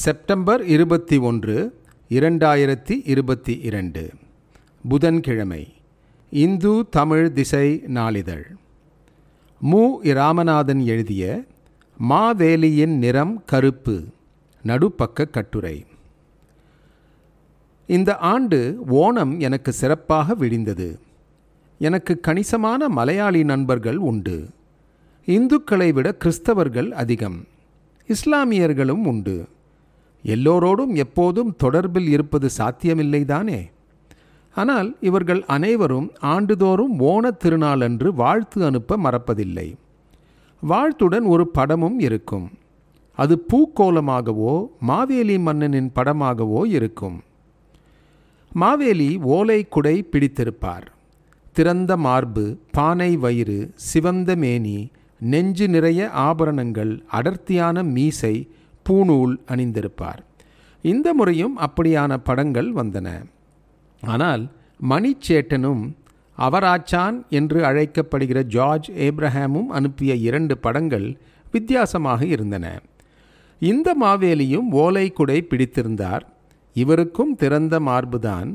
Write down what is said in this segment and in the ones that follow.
September இருபத்தி ஒன்று இரண்டாயிரத்தி இருபத்தி இரண்டு புதன்கிழமை இந்து தமிழ் திசை நாளிதழ் மு ராமநாதன் எழுதிய மாவேலியின் நிறம் கருப்பு நடுப்பக்க கட்டுரை இந்த ஆண்டு ஓணம் எனக்கு சிறப்பாக விடிந்தது எனக்கு கணிசமான மலையாளி நண்பர்கள் உண்டு இந்துக்களை விட கிறிஸ்தவர்கள் அதிகம் இஸ்லாமியர்களும் உண்டு எல்லோரோடும் எப்போதும் தொடர்பில் இருப்பது சாத்தியமில்லைதானே ஆனால் இவர்கள் அனைவரும் ஆண்டுதோறும் ஓணத் திருநாளன்று வாழ்த்து அனுப்ப மறப்பதில்லை வாழ்த்துடன் ஒரு படமும் இருக்கும் அது பூக்கோலமாகவோ மாவேலி மன்னனின் படமாகவோ இருக்கும் மாவேலி ஓலை குடை பிடித்திருப்பார் திறந்த மார்பு பானை வயிறு சிவந்த மேனி நெஞ்சு நிறைய ஆபரணங்கள் அடர்த்தியான மீசை பூணூல் அணிந்திருப்பார் இந்த முறையும் அப்படியான படங்கள் வந்தன ஆனால் மணிச்சேட்டனும் அவராச்சான் என்று அழைக்கப்படுகிற ஜார்ஜ் ஏப்ரஹாமும் அனுப்பிய இரண்டு படங்கள் வித்தியாசமாக இருந்தன இந்த மாவேலியும் ஓலை குடை பிடித்திருந்தார் இவருக்கும் திறந்த மார்புதான்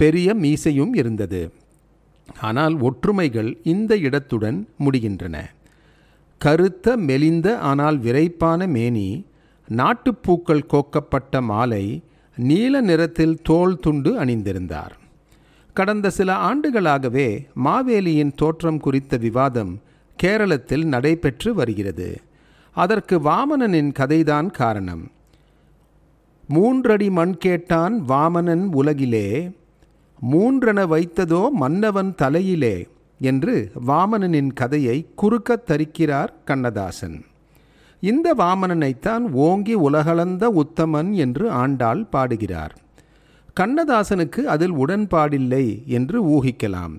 பெரிய மீசையும் இருந்தது ஆனால் ஒற்றுமைகள் இந்த இடத்துடன் முடிகின்றன கருத்த மெலிந்த ஆனால் விரைப்பான மேனி நாட்டுப்பூக்கள் கோக்கப்பட்ட மாலை நீல நிறத்தில் தோல் துண்டு அணிந்திருந்தார் கடந்த சில ஆண்டுகளாகவே மாவேலியின் தோற்றம் குறித்த விவாதம் கேரளத்தில் நடைபெற்று வருகிறது அதற்கு வாமனனின் கதைதான் காரணம் மூன்றடி மண் கேட்டான் வாமனன் உலகிலே மூன்றென வைத்ததோ மன்னவன் தலையிலே என்று வாமனனின் கதையை குறுக்கத் தரிக்கிறார் கண்ணதாசன் இந்த வாமனனைத்தான் ஓங்கி உலகளந்த உத்தமன் என்று ஆண்டாள் பாடுகிறார் கண்ணதாசனுக்கு அதில் உடன்பாடில்லை என்று ஊகிக்கலாம்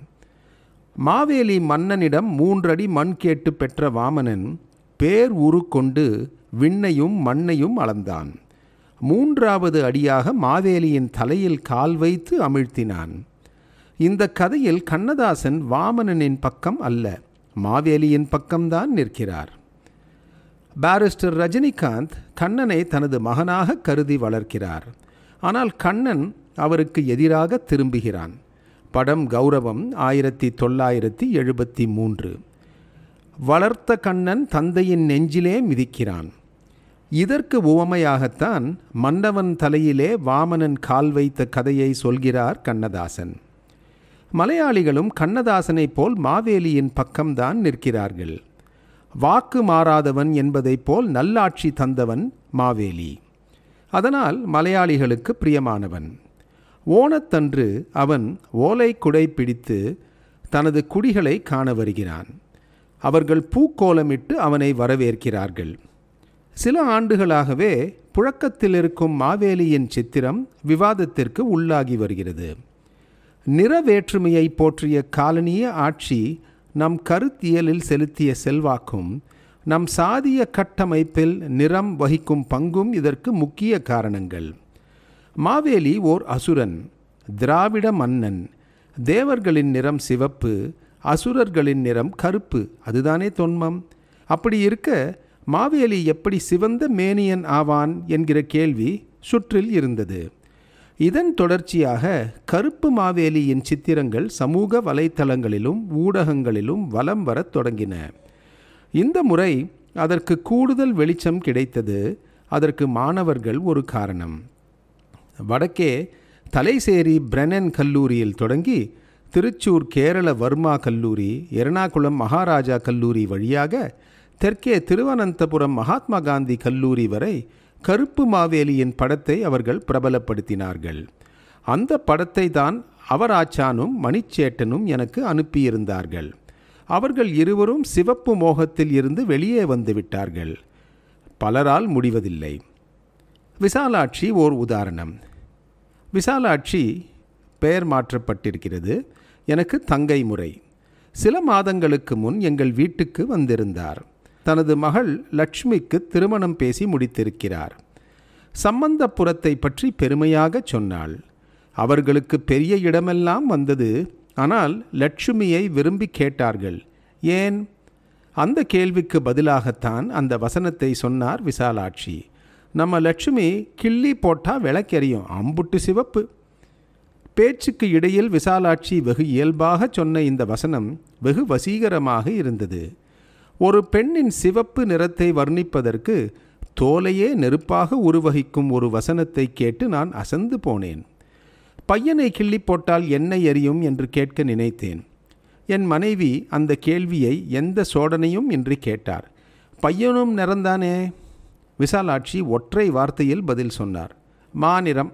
மாவேலி மன்னனிடம் மூன்றடி மண் கேட்டு பெற்ற வாமனன் பேர் உரு கொண்டு விண்ணையும் மண்ணையும் அளந்தான் மூன்றாவது அடியாக மாவேலியின் தலையில் கால் வைத்து அமிழ்த்தினான் இந்த கதையில் கண்ணதாசன் வாமனனின் பக்கம் அல்ல மாவேலியின் பக்கம்தான் நிற்கிறார் பாரிஸ்டர் ரஜினிகாந்த் கண்ணனை தனது மகனாக கருதி வளர்க்கிறார் ஆனால் கண்ணன் அவருக்கு எதிராக திரும்புகிறான் படம் கௌரவம் ஆயிரத்தி தொள்ளாயிரத்தி எழுபத்தி மூன்று வளர்த்த கண்ணன் தந்தையின் நெஞ்சிலே மிதிக்கிறான் இதற்கு உவமையாகத்தான் மன்னவன் தலையிலே வாமனன் கால் வைத்த கதையை சொல்கிறார் கண்ணதாசன் மலையாளிகளும் கண்ணதாசனைப் போல் மாவேலியின் பக்கம்தான் நிற்கிறார்கள் வாக்கு மாறாதவன் என்பதைப் போல் நல்லாட்சி தந்தவன் மாவேலி அதனால் மலையாளிகளுக்கு பிரியமானவன் ஓணத்தன்று அவன் ஓலை குடை பிடித்து தனது குடிகளை காண வருகிறான் அவர்கள் பூக்கோலமிட்டு அவனை வரவேற்கிறார்கள் சில ஆண்டுகளாகவே புழக்கத்தில் இருக்கும் மாவேலியின் சித்திரம் விவாதத்திற்கு உள்ளாகி வருகிறது நிற வேற்றுமையை போற்றிய காலனிய ஆட்சி நம் கருத்தியலில் செலுத்திய செல்வாக்கும் நம் சாதிய கட்டமைப்பில் நிறம் வகிக்கும் பங்கும் இதற்கு முக்கிய காரணங்கள் மாவேலி ஓர் அசுரன் திராவிட மன்னன் தேவர்களின் நிறம் சிவப்பு அசுரர்களின் நிறம் கருப்பு அதுதானே தொன்மம் அப்படி இருக்க மாவேலி எப்படி சிவந்த மேனியன் ஆவான் என்கிற கேள்வி சுற்றில் இருந்தது இதன் தொடர்ச்சியாக கருப்பு மாவேலியின் சித்திரங்கள் சமூக வலைத்தளங்களிலும் ஊடகங்களிலும் வலம் வரத் தொடங்கின இந்த முறை அதற்கு கூடுதல் வெளிச்சம் கிடைத்தது அதற்கு மாணவர்கள் ஒரு காரணம் வடக்கே தலைசேரி பிரெனன் கல்லூரியில் தொடங்கி திருச்சூர் கேரள வர்மா கல்லூரி எர்ணாகுளம் மகாராஜா கல்லூரி வழியாக தெற்கே திருவனந்தபுரம் மகாத்மா காந்தி கல்லூரி வரை கருப்பு மாவேலியின் படத்தை அவர்கள் பிரபலப்படுத்தினார்கள் அந்த படத்தை தான் அவராச்சானும் மணிச்சேட்டனும் எனக்கு அனுப்பியிருந்தார்கள் அவர்கள் இருவரும் சிவப்பு மோகத்தில் இருந்து வெளியே வந்துவிட்டார்கள் பலரால் முடிவதில்லை விசாலாட்சி ஓர் உதாரணம் விசாலாட்சி பெயர் மாற்றப்பட்டிருக்கிறது எனக்கு தங்கை முறை சில மாதங்களுக்கு முன் எங்கள் வீட்டுக்கு வந்திருந்தார் தனது மகள் லட்சுமிக்கு திருமணம் பேசி முடித்திருக்கிறார் சம்பந்தபுரத்தை பற்றி பெருமையாகச் சொன்னாள் அவர்களுக்கு பெரிய இடமெல்லாம் வந்தது ஆனால் லட்சுமியை விரும்பி கேட்டார்கள் ஏன் அந்த கேள்விக்கு பதிலாகத்தான் அந்த வசனத்தை சொன்னார் விசாலாட்சி நம்ம லட்சுமி கிள்ளி போட்டால் விளக்கெறியும் அம்புட்டு சிவப்பு பேச்சுக்கு இடையில் விசாலாட்சி வெகு இயல்பாக சொன்ன இந்த வசனம் வெகு வசீகரமாக இருந்தது ஒரு பெண்ணின் சிவப்பு நிறத்தை வர்ணிப்பதற்கு தோலையே நெருப்பாக உருவகிக்கும் ஒரு வசனத்தை கேட்டு நான் அசந்து போனேன் பையனை கிள்ளி போட்டால் என்ன எரியும் என்று கேட்க நினைத்தேன் என் மனைவி அந்த கேள்வியை எந்த சோடனையும் இன்றி கேட்டார் பையனும் நிறந்தானே விசாலாட்சி ஒற்றை வார்த்தையில் பதில் சொன்னார் மாநிறம்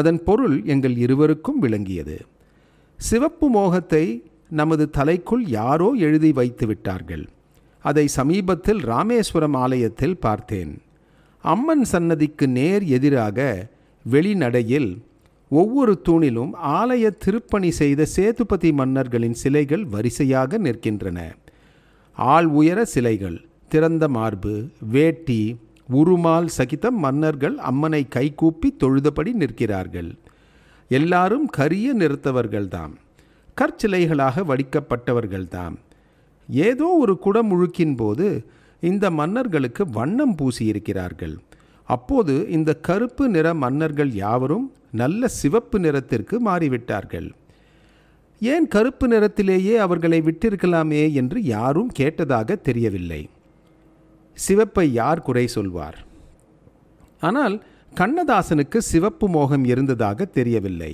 அதன் பொருள் எங்கள் இருவருக்கும் விளங்கியது சிவப்பு மோகத்தை நமது தலைக்குள் யாரோ எழுதி வைத்து விட்டார்கள் அதை சமீபத்தில் ராமேஸ்வரம் ஆலயத்தில் பார்த்தேன் அம்மன் சன்னதிக்கு நேர் எதிராக வெளிநடையில் ஒவ்வொரு தூணிலும் ஆலய திருப்பணி செய்த சேதுபதி மன்னர்களின் சிலைகள் வரிசையாக நிற்கின்றன ஆள் உயர சிலைகள் திறந்த மார்பு வேட்டி உருமால் சகிதம் மன்னர்கள் அம்மனை கைகூப்பி தொழுதபடி நிற்கிறார்கள் எல்லாரும் கரிய நிறுத்தவர்கள்தான் கற்சிலைகளாக வடிக்கப்பட்டவர்கள்தாம் ஏதோ ஒரு குடமுழுக்கின் போது இந்த மன்னர்களுக்கு வண்ணம் பூசியிருக்கிறார்கள் அப்போது இந்த கருப்பு நிற மன்னர்கள் யாவரும் நல்ல சிவப்பு நிறத்திற்கு மாறிவிட்டார்கள் ஏன் கருப்பு நிறத்திலேயே அவர்களை விட்டிருக்கலாமே என்று யாரும் கேட்டதாக தெரியவில்லை சிவப்பை யார் குறை சொல்வார் ஆனால் கண்ணதாசனுக்கு சிவப்பு மோகம் இருந்ததாக தெரியவில்லை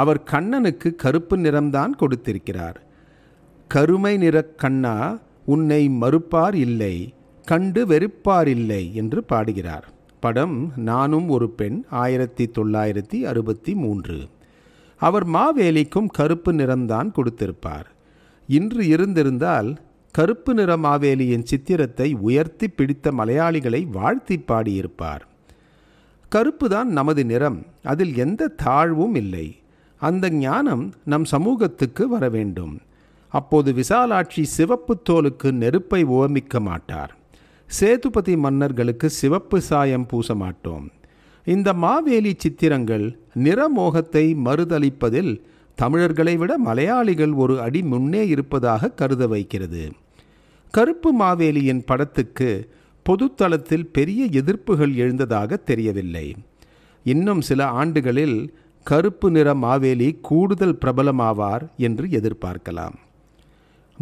அவர் கண்ணனுக்கு கருப்பு நிறம்தான் கொடுத்திருக்கிறார் கருமை நிறக் கண்ணா உன்னை மறுப்பார் இல்லை கண்டு வெறுப்பார் இல்லை என்று பாடுகிறார் படம் நானும் ஒரு பெண் ஆயிரத்தி தொள்ளாயிரத்தி அறுபத்தி மூன்று அவர் மாவேலிக்கும் கருப்பு நிறம்தான் கொடுத்திருப்பார் இன்று இருந்திருந்தால் கருப்பு நிற மாவேலியின் சித்திரத்தை உயர்த்தி பிடித்த மலையாளிகளை வாழ்த்தி பாடியிருப்பார் கருப்புதான் நமது நிறம் அதில் எந்த தாழ்வும் இல்லை அந்த ஞானம் நம் சமூகத்துக்கு வர வேண்டும் அப்போது விசாலாட்சி சிவப்பு தோலுக்கு நெருப்பை ஓமிக்க மாட்டார் சேதுபதி மன்னர்களுக்கு சிவப்பு சாயம் பூச மாட்டோம் இந்த மாவேலி சித்திரங்கள் நிறமோகத்தை மறுதளிப்பதில் தமிழர்களை விட மலையாளிகள் ஒரு அடி முன்னே இருப்பதாக கருத வைக்கிறது கருப்பு மாவேலியின் படத்துக்கு பொதுத்தளத்தில் பெரிய எதிர்ப்புகள் எழுந்ததாக தெரியவில்லை இன்னும் சில ஆண்டுகளில் கருப்பு நிற மாவேலி கூடுதல் பிரபலமாவார் என்று எதிர்பார்க்கலாம்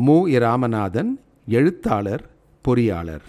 மு இராமநாதன் எழுத்தாளர் பொறியாளர்